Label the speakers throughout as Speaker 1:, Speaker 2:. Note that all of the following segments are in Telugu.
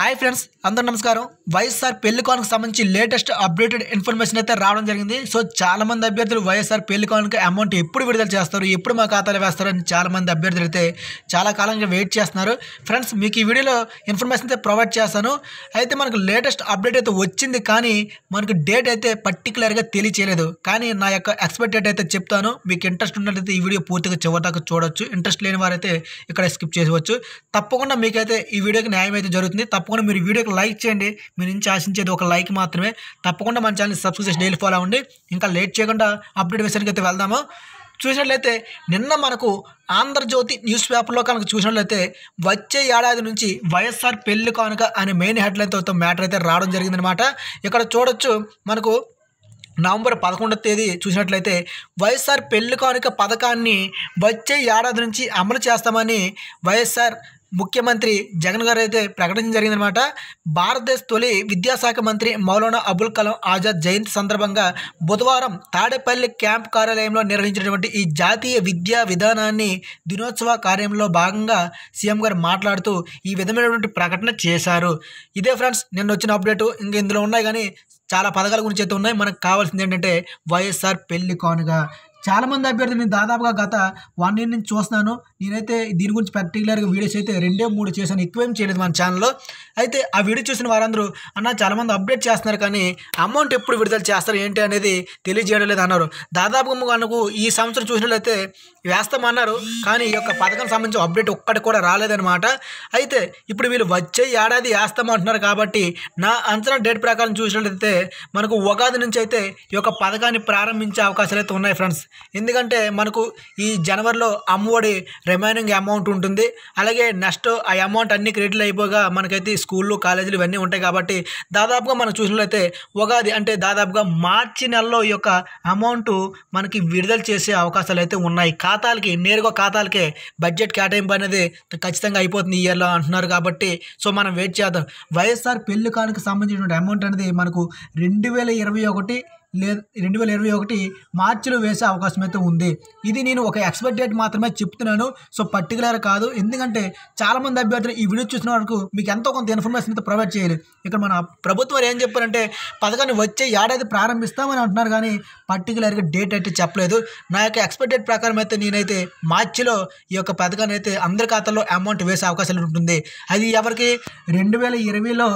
Speaker 1: హాయ్ ఫ్రెండ్స్ అందరూ నమస్కారం వైఎస్ఆర్ పెళ్లికాన్కు సంబంధించి లేటెస్ట్ అప్డేటెడ్ ఇన్ఫర్మేషన్ అయితే రావడం జరిగింది సో చాలామంది అభ్యర్థులు వైఎస్ఆర్ పెళ్లికాన్కి అమౌంట్ ఎప్పుడు విడుదల చేస్తారు ఎప్పుడు మా ఖాతాలో వేస్తారు అని చాలామంది అభ్యర్థులు అయితే చాలా కాలంగా వెయిట్ చేస్తున్నారు ఫ్రెండ్స్ మీకు ఈ వీడియోలో ఇన్ఫర్మేషన్ అయితే ప్రొవైడ్ చేస్తాను అయితే మనకు లేటెస్ట్ అప్డేట్ అయితే వచ్చింది కానీ మనకు డేట్ అయితే పర్టికులర్గా తెలియచేయలేదు కానీ నా యొక్క ఎక్స్పెక్ట్ డేట్ అయితే చెప్తాను మీకు ఇంట్రెస్ట్ ఉన్నట్లయితే ఈ వీడియో పూర్తిగా చివరిదాకా చూడొచ్చు ఇంట్రెస్ట్ లేని వారైతే ఇక్కడ స్కిప్ చేసేవచ్చు తప్పకుండా మీకైతే ఈ వీడియోకి న్యాయం అయితే జరుగుతుంది తప్ప తప్పకుండా మీరు వీడియోకి లైక్ చేయండి మీ నుంచి ఆశించేది ఒక లైక్ మాత్రమే తప్పకుండా మన ఛానల్ సబ్స్క్రైబ్ చేసి డైలీ ఫాలో అవ్వండి ఇంకా లేట్ చేయకుండా అప్డేట్ విషయానికి అయితే వెళ్దాము చూసినట్లయితే నిన్న మనకు ఆంధ్రజ్యోతి న్యూస్ పేపర్లో కనుక చూసినట్లయితే వచ్చే ఏడాది నుంచి వైఎస్ఆర్ పెళ్లి కానుక అనే మెయిన్ హెడ్లైన్తో మ్యాటర్ అయితే రావడం జరిగిందనమాట ఇక్కడ చూడొచ్చు మనకు నవంబర్ పదకొండవ తేదీ చూసినట్లయితే వైఎస్ఆర్ పెళ్లి కానుక పథకాన్ని వచ్చే ఏడాది నుంచి అమలు చేస్తామని వైఎస్ఆర్ ముఖ్యమంత్రి జగన్ గారు అయితే ప్రకటించడం జరిగిందనమాట భారతదేశ తొలి విద్యాశాఖ మంత్రి మౌలానా అబుల్ కలాం ఆజాద్ జయంతి సందర్భంగా బుధవారం తాడేపల్లి క్యాంప్ కార్యాలయంలో నిర్వహించినటువంటి ఈ జాతీయ విద్యా విధానాన్ని దినోత్సవ కార్యంలో భాగంగా సీఎం గారు మాట్లాడుతూ ఈ విధమైనటువంటి ప్రకటన చేశారు ఇదే ఫ్రెండ్స్ నిన్న వచ్చిన అప్డేట్ ఇంక ఇందులో ఉన్నాయి కానీ చాలా పథకాల గురించి అయితే ఉన్నాయి మనకు కావాల్సింది ఏంటంటే వైఎస్ఆర్ పెళ్లి కానుగా మంది అభ్యర్థులు నేను దాదాపుగా గత వన్ ఇయర్ నుంచి చూస్తున్నాను నేనైతే దీని గురించి పర్టికులర్గా వీడియోస్ అయితే రెండే మూడు చేశాను ఎక్కువేం చేయలేదు మన ఛానల్లో అయితే ఆ వీడియో చూసిన వారందరూ అన్న చాలామంది అప్డేట్ చేస్తున్నారు కానీ అమౌంట్ ఎప్పుడు విడుదల చేస్తారు ఏంటి అనేది తెలియజేయడం లేదు అన్నారు దాదాపుగా మనకు ఈ సంవత్సరం చూసినట్లయితే వేస్తామన్నారు కానీ ఈ యొక్క పథకం సంబంధించి అప్డేట్ ఒక్కటి కూడా రాలేదనమాట అయితే ఇప్పుడు వీళ్ళు వచ్చే ఏడాది వేస్తామంటున్నారు కాబట్టి నా అంచనా డేట్ ప్రకారం చూసినట్లయితే మనకు ఉగాది నుంచి అయితే ఈ యొక్క పథకాన్ని ప్రారంభించే అవకాశాలు అయితే ఉన్నాయి ఫ్రెండ్స్ ఎందుకంటే మనకు ఈ జనవరిలో అమ్మఒడి రిమైనింగ్ అమౌంట్ ఉంటుంది అలాగే నెక్స్ట్ ఆ అమౌంట్ అన్ని క్రెడిట్లు అయిపోగా మనకైతే స్కూళ్ళు కాలేజీలు ఇవన్నీ ఉంటాయి కాబట్టి దాదాపుగా మనం చూసినట్లయితే ఉగాది అంటే దాదాపుగా మార్చి నెలలో ఈ యొక్క అమౌంట్ మనకి విడుదల చేసే అవకాశాలు అయితే ఉన్నాయి ఖాతాలకి నేరుగా ఖాతాలకే బడ్జెట్ కేటాయింపు అనేది ఖచ్చితంగా అయిపోతుంది ఈ ఇయర్లో అంటున్నారు కాబట్టి సో మనం వెయిట్ చేద్దాం వైఎస్ఆర్ పెళ్లి కానుక సంబంధించిన అమౌంట్ అనేది మనకు రెండు వేల ఇరవై ఒకటి లే రెండు వేల ఇరవై ఒకటి మార్చిలో వేసే అవకాశం అయితే ఉంది ఇది నేను ఒక ఎక్స్పర్ట్ డేట్ మాత్రమే చెప్తున్నాను సో పర్టికులర్ కాదు ఎందుకంటే చాలామంది అభ్యర్థులు ఈ వీడియో చూసిన వరకు మీకు ఎంతో కొంత ఇన్ఫర్మేషన్ అయితే ప్రొవైడ్ చేయాలి ఇక్కడ మన ప్రభుత్వం ఏం చెప్పారంటే పథకాన్ని వచ్చే ఏడాది ప్రారంభిస్తామని అంటున్నారు కానీ పర్టికులర్గా డేట్ అయితే చెప్పలేదు నా యొక్క ఎక్స్పర్ట్ డేట్ ప్రకారం అయితే నేనైతే మార్చిలో ఈ యొక్క పథకాన్ని అయితే అందరి ఖాతాల్లో అమౌంట్ వేసే అవకాశాలు ఉంటుంది అది ఎవరికి రెండు వేల ఇరవైలో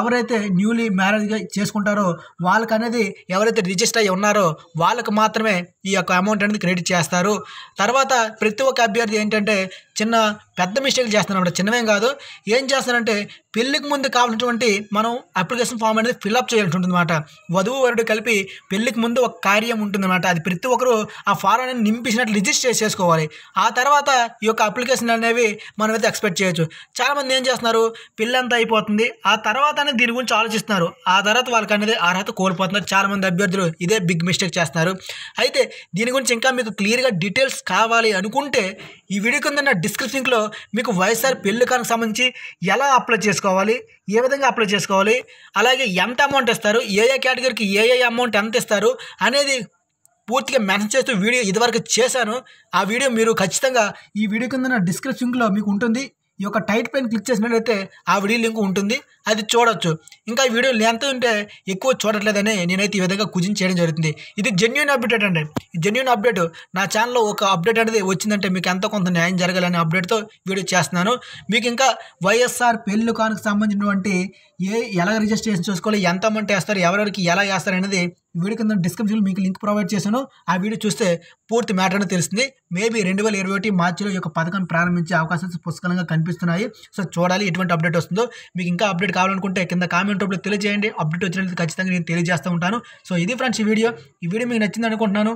Speaker 1: ఎవరైతే న్యూలీ మ్యారేజ్గా చేసుకుంటారో వాళ్ళకనేది ఎవరైతే ఎవరైతే రిజిస్టర్ అయ్యి ఉన్నారో వాళ్ళకు మాత్రమే ఈ యొక్క అమౌంట్ అనేది క్రెడిట్ చేస్తారు తర్వాత ప్రతి ఒక్క అభ్యర్థి ఏంటంటే చిన్న పెద్ద మిస్టేక్ చేస్తున్నారు అనమాట చిన్నవేం కాదు ఏం చేస్తారంటే పెళ్లికి ముందు కావాల్సినటువంటి మనం అప్లికేషన్ ఫామ్ అనేది ఫిల్అప్ చేయాల్సి ఉంటుందన్నమాట వధువు వరుడు కలిపి పెళ్లికి ముందు ఒక కార్యం ఉంటుందన్నమాట అది ప్రతి ఒక్కరు ఆ ఫారం అనేది నింపించినట్లు రిజిస్టర్ చేసుకోవాలి ఆ తర్వాత ఈ యొక్క అప్లికేషన్ అనేవి అయితే ఎక్స్పెక్ట్ చేయొచ్చు చాలామంది ఏం చేస్తున్నారు పెళ్ళంతా అయిపోతుంది ఆ తర్వాత అనేది దీని గురించి ఆలోచిస్తున్నారు ఆ తర్వాత వాళ్ళకి అనేది అర్హత కోల్పోతున్నారు చాలామంది అభ్యర్థులు ఇదే బిగ్ మిస్టేక్ చేస్తున్నారు అయితే దీని గురించి ఇంకా మీకు క్లియర్గా డీటెయిల్స్ కావాలి అనుకుంటే ఈ వీడియో కింద డిస్క్రిప్షన్లో మీకు వైఎస్ఆర్ పెళ్లి కార్డుకు సంబంధించి ఎలా అప్లై చేసుకోవాలి ఏ విధంగా అప్లై చేసుకోవాలి అలాగే ఎంత అమౌంట్ ఇస్తారు ఏ ఏ కేటగిరీకి ఏ ఏ అమౌంట్ ఎంత ఇస్తారు అనేది పూర్తిగా మెన్షన్ చేస్తూ వీడియో ఇదివరకు చేశాను ఆ వీడియో మీరు ఖచ్చితంగా ఈ వీడియో కింద డిస్క్రిప్షన్లో మీకు ఉంటుంది ఈ యొక్క టైట్ పైన క్లిక్ చేసినట్లయితే ఆ వీడియో లింక్ ఉంటుంది అది చూడొచ్చు ఇంకా వీడియో లెంత్ ఉంటే ఎక్కువ చూడట్లేదని నేనైతే ఈ విధంగా కుజిన్ చేయడం జరుగుతుంది ఇది జెన్యున్ అప్డేట్ అండి జెన్యున్ అప్డేట్ నా ఛానల్లో ఒక అప్డేట్ అనేది వచ్చిందంటే మీకు ఎంతో కొంత న్యాయం జరగాలనే అప్డేట్తో వీడియో చేస్తున్నాను మీకు ఇంకా వైఎస్ఆర్ పెళ్ళి కానుకు సంబంధించినటువంటి ఏ ఎలా రిజిస్ట్రేషన్ చేసుకోవాలి ఎంత అమౌంట్ వేస్తారు ఎవరెవరికి ఎలా వేస్తారు అనేది వీడియో కింద డిస్క్రిప్షన్లో మీకు లింక్ ప్రొవైడ్ చేశాను ఆ వీడియో చూస్తే పూర్తి మ్యాటర్ అని తెలుస్తుంది మేబీ రెండు వేల ఇరవై ఒకటి మార్చిలో ఈ యొక్క పథకాన్ని ప్రారంభించే అవకాశాలు పుష్కలంగా కనిపిస్తున్నాయి సో చూడాలి ఎటువంటి అప్డేట్ వస్తుందో మీకు ఇంకా అప్డేట్ అప్డేట్ కావాలనుకుంటే కింద కామెంట్ రూపంలో తెలియజేయండి అప్డేట్ వచ్చినట్లయితే ఖచ్చితంగా నేను తెలియజేస్తూ ఉంటాను సో ఇది ఫ్రెండ్స్ ఈ వీడియో ఈ వీడియో మీకు నచ్చింది అనుకుంటున్నాను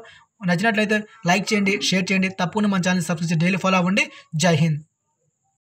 Speaker 1: నచ్చినట్లయితే లైక్ చేయండి షేర్ చేయండి తప్పకుండా మన ఛానల్ సబ్స్క్రైబ్ డైలీ ఫాలో అవ్వండి జై హింద్